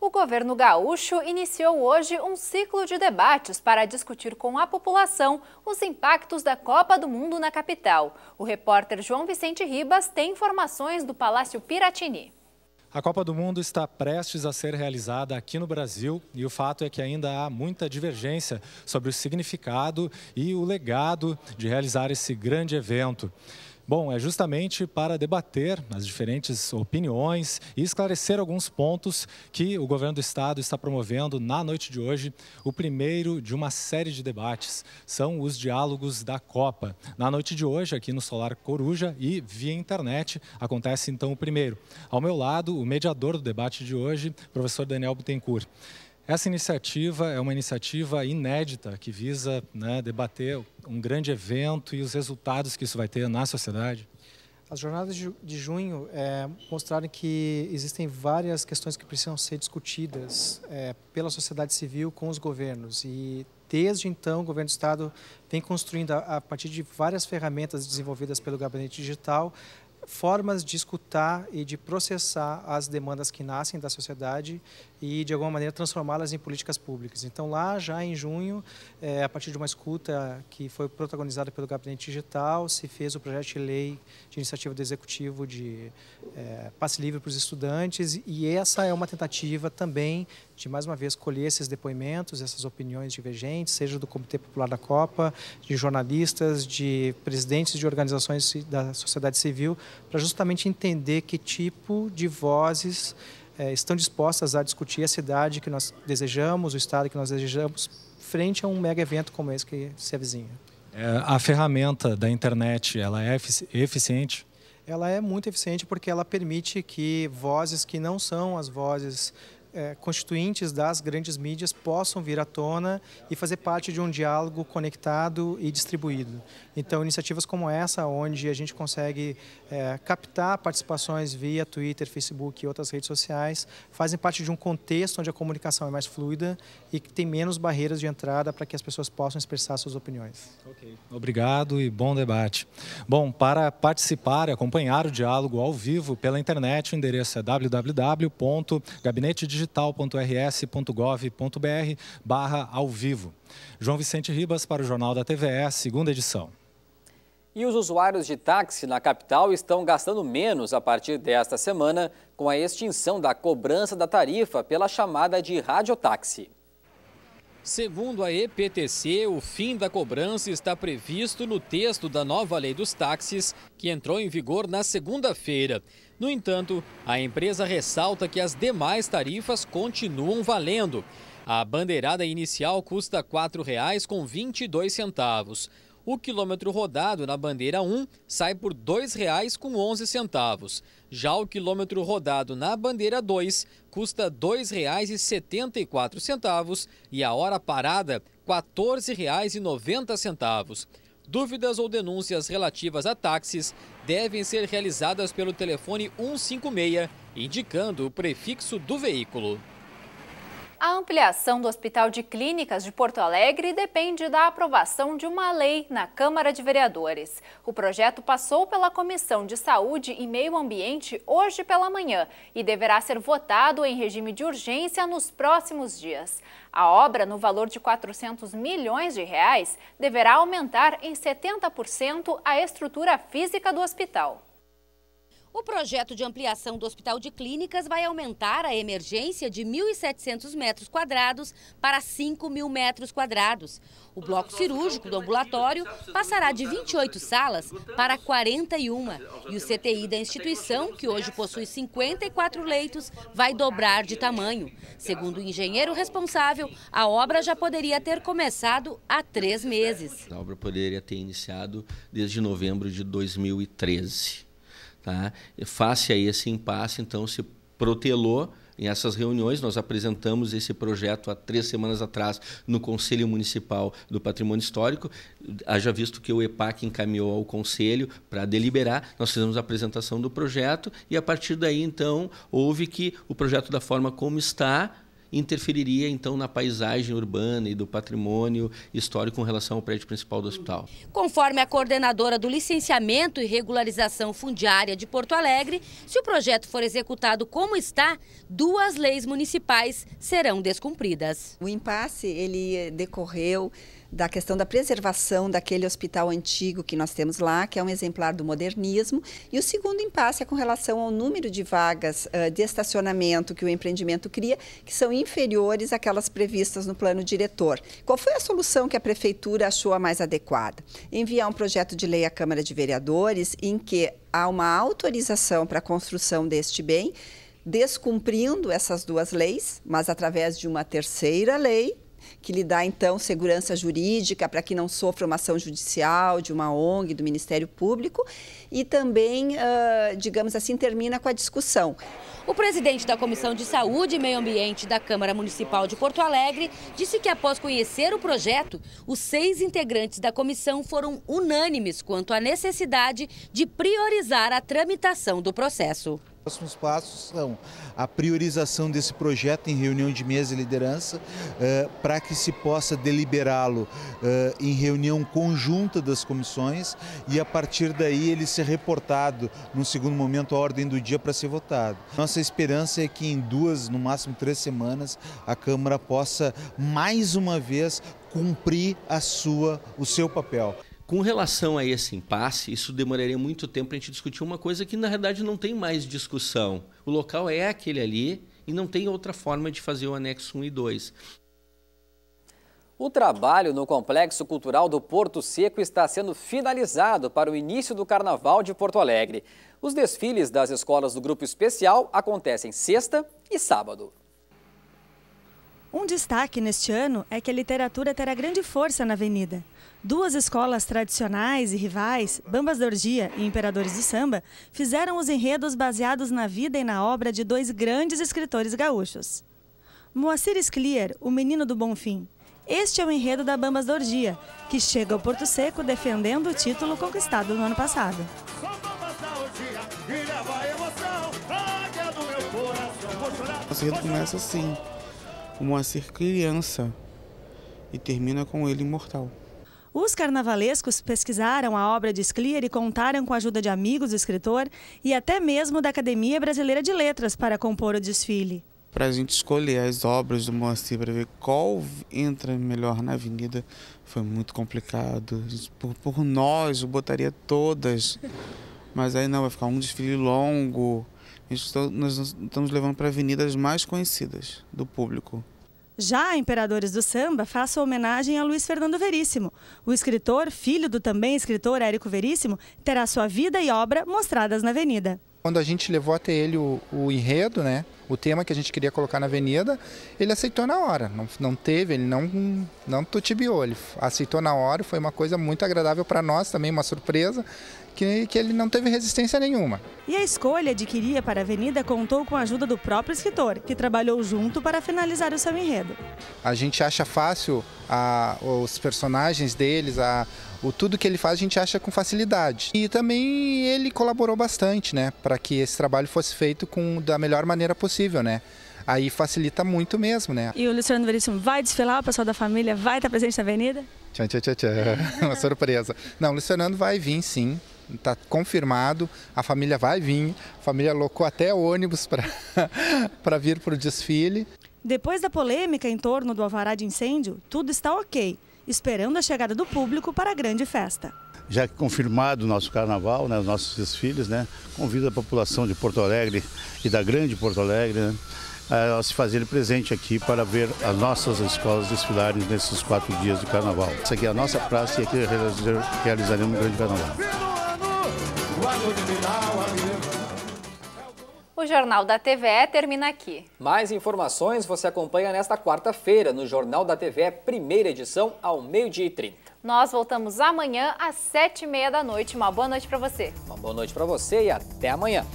O governo gaúcho iniciou hoje um ciclo de debates para discutir com a população os impactos da Copa do Mundo na capital. O repórter João Vicente Ribas tem informações do Palácio Piratini. A Copa do Mundo está prestes a ser realizada aqui no Brasil e o fato é que ainda há muita divergência sobre o significado e o legado de realizar esse grande evento. Bom, é justamente para debater as diferentes opiniões e esclarecer alguns pontos que o governo do estado está promovendo na noite de hoje, o primeiro de uma série de debates. São os diálogos da Copa. Na noite de hoje, aqui no Solar Coruja e via internet, acontece então o primeiro. Ao meu lado, o mediador do debate de hoje, professor Daniel Bittencourt. Essa iniciativa é uma iniciativa inédita que visa né, debater um grande evento e os resultados que isso vai ter na sociedade. As jornadas de junho é, mostraram que existem várias questões que precisam ser discutidas é, pela sociedade civil com os governos. E desde então, o governo do Estado vem construindo, a, a partir de várias ferramentas desenvolvidas pelo Gabinete Digital, formas de escutar e de processar as demandas que nascem da sociedade e, de alguma maneira, transformá-las em políticas públicas. Então, lá já em junho, é, a partir de uma escuta que foi protagonizada pelo Gabinete Digital, se fez o projeto de lei de iniciativa do Executivo de é, passe livre para os estudantes e essa é uma tentativa também de, mais uma vez, colher esses depoimentos, essas opiniões divergentes, seja do Comitê Popular da Copa, de jornalistas, de presidentes de organizações da sociedade civil, para justamente entender que tipo de vozes é, estão dispostas a discutir a cidade que nós desejamos, o estado que nós desejamos, frente a um mega evento como esse que se avizinha. É, a ferramenta da internet, ela é eficiente? Ela é muito eficiente porque ela permite que vozes que não são as vozes é, constituintes das grandes mídias possam vir à tona e fazer parte de um diálogo conectado e distribuído. Então, iniciativas como essa, onde a gente consegue é, captar participações via Twitter, Facebook e outras redes sociais, fazem parte de um contexto onde a comunicação é mais fluida e que tem menos barreiras de entrada para que as pessoas possam expressar suas opiniões. Okay. Obrigado e bom debate. Bom, para participar e acompanhar o diálogo ao vivo pela internet, o endereço é www.gabinetedigital.com digital.rs.gov.br barra ao vivo. João Vicente Ribas para o Jornal da TVE, segunda edição. E os usuários de táxi na capital estão gastando menos a partir desta semana com a extinção da cobrança da tarifa pela chamada de radiotáxi. Segundo a EPTC, o fim da cobrança está previsto no texto da nova lei dos táxis, que entrou em vigor na segunda-feira. No entanto, a empresa ressalta que as demais tarifas continuam valendo. A bandeirada inicial custa R$ 4,22 o quilômetro rodado na bandeira 1 sai por R$ 2,11. Já o quilômetro rodado na bandeira 2 custa R$ 2,74 e a hora parada R$ 14,90. Dúvidas ou denúncias relativas a táxis devem ser realizadas pelo telefone 156, indicando o prefixo do veículo. A ampliação do Hospital de Clínicas de Porto Alegre depende da aprovação de uma lei na Câmara de Vereadores. O projeto passou pela Comissão de Saúde e Meio Ambiente hoje pela manhã e deverá ser votado em regime de urgência nos próximos dias. A obra, no valor de 400 milhões de reais, deverá aumentar em 70% a estrutura física do hospital. O projeto de ampliação do Hospital de Clínicas vai aumentar a emergência de 1.700 metros quadrados para 5.000 metros quadrados. O bloco cirúrgico do ambulatório passará de 28 salas para 41. E o CTI da instituição, que hoje possui 54 leitos, vai dobrar de tamanho. Segundo o engenheiro responsável, a obra já poderia ter começado há três meses. A obra poderia ter iniciado desde novembro de 2013. Tá? face a esse impasse, então se protelou em essas reuniões, nós apresentamos esse projeto há três semanas atrás no Conselho Municipal do Patrimônio Histórico. Haja visto que o EPAC encaminhou ao Conselho para deliberar, nós fizemos a apresentação do projeto e, a partir daí, então, houve que o projeto, da forma como está, interferiria então na paisagem urbana e do patrimônio histórico com relação ao prédio principal do hospital. Conforme a coordenadora do licenciamento e regularização fundiária de Porto Alegre, se o projeto for executado como está, duas leis municipais serão descumpridas. O impasse ele decorreu da questão da preservação daquele hospital antigo que nós temos lá, que é um exemplar do modernismo. E o segundo impasse é com relação ao número de vagas uh, de estacionamento que o empreendimento cria, que são inferiores àquelas previstas no plano diretor. Qual foi a solução que a prefeitura achou a mais adequada? Enviar um projeto de lei à Câmara de Vereadores em que há uma autorização para a construção deste bem, descumprindo essas duas leis, mas através de uma terceira lei que lhe dá, então, segurança jurídica para que não sofra uma ação judicial de uma ONG, do Ministério Público, e também, uh, digamos assim, termina com a discussão. O presidente da Comissão de Saúde e Meio Ambiente da Câmara Municipal de Porto Alegre disse que, após conhecer o projeto, os seis integrantes da comissão foram unânimes quanto à necessidade de priorizar a tramitação do processo os próximos passos são a priorização desse projeto em reunião de mesa e liderança, eh, para que se possa deliberá-lo eh, em reunião conjunta das comissões e a partir daí ele ser reportado, no segundo momento, à ordem do dia para ser votado. Nossa esperança é que em duas, no máximo três semanas, a Câmara possa mais uma vez cumprir a sua, o seu papel. Com relação a esse impasse, isso demoraria muito tempo para a gente discutir uma coisa que, na verdade, não tem mais discussão. O local é aquele ali e não tem outra forma de fazer o anexo 1 e 2. O trabalho no Complexo Cultural do Porto Seco está sendo finalizado para o início do Carnaval de Porto Alegre. Os desfiles das escolas do Grupo Especial acontecem sexta e sábado. Um destaque neste ano é que a literatura terá grande força na Avenida. Duas escolas tradicionais e rivais, Bambas da Orgia e Imperadores do Samba, fizeram os enredos baseados na vida e na obra de dois grandes escritores gaúchos. Moacir Sclier, O Menino do Bom Fim. Este é o enredo da Bambas da Orgia, que chega ao Porto Seco defendendo o título conquistado no ano passado. O enredo começa assim o Moacir criança e termina com ele imortal. Os carnavalescos pesquisaram a obra de Sclier e contaram com a ajuda de amigos do escritor e até mesmo da Academia Brasileira de Letras para compor o desfile. Para a gente escolher as obras do Moacir para ver qual entra melhor na avenida foi muito complicado. Por, por nós, eu botaria todas, mas aí não, vai ficar um desfile longo nós estamos levando para avenidas mais conhecidas do público. Já a Imperadores do Samba faço homenagem a Luiz Fernando Veríssimo. O escritor, filho do também escritor Érico Veríssimo, terá sua vida e obra mostradas na avenida. Quando a gente levou até ele o, o enredo, né, o tema que a gente queria colocar na avenida, ele aceitou na hora. Não, não teve, ele não, não tutibiou, ele aceitou na hora, foi uma coisa muito agradável para nós também, uma surpresa, que, que ele não teve resistência nenhuma. E a escolha de queria para a avenida contou com a ajuda do próprio escritor, que trabalhou junto para finalizar o seu enredo. A gente acha fácil a, os personagens deles, a, o tudo que ele faz a gente acha com facilidade. E também ele colaborou bastante, né, para que esse trabalho fosse feito com da melhor maneira possível possível, né? Aí facilita muito mesmo, né? E o Luciano Veríssimo vai desfilar, o pessoal da família vai estar presente na avenida? Tchan, tchan, tchan, tchan. Uma surpresa. Não, o Luciano vai vir sim, Está confirmado, a família vai vir, a família alocou até ônibus para vir para o desfile. Depois da polêmica em torno do alvará de incêndio, tudo está ok, esperando a chegada do público para a grande festa já que confirmado o nosso carnaval, né, os nossos desfiles, né, convido a população de Porto Alegre e da grande Porto Alegre né, a se fazerem presente aqui para ver as nossas escolas desfilarem nesses quatro dias de carnaval. Essa aqui é a nossa praça e aqui realizaremos um grande carnaval. O Jornal da TVE termina aqui. Mais informações você acompanha nesta quarta-feira no Jornal da TVE, primeira edição, ao meio-dia e trinta. Nós voltamos amanhã às sete e meia da noite. Uma boa noite para você. Uma boa noite para você e até amanhã.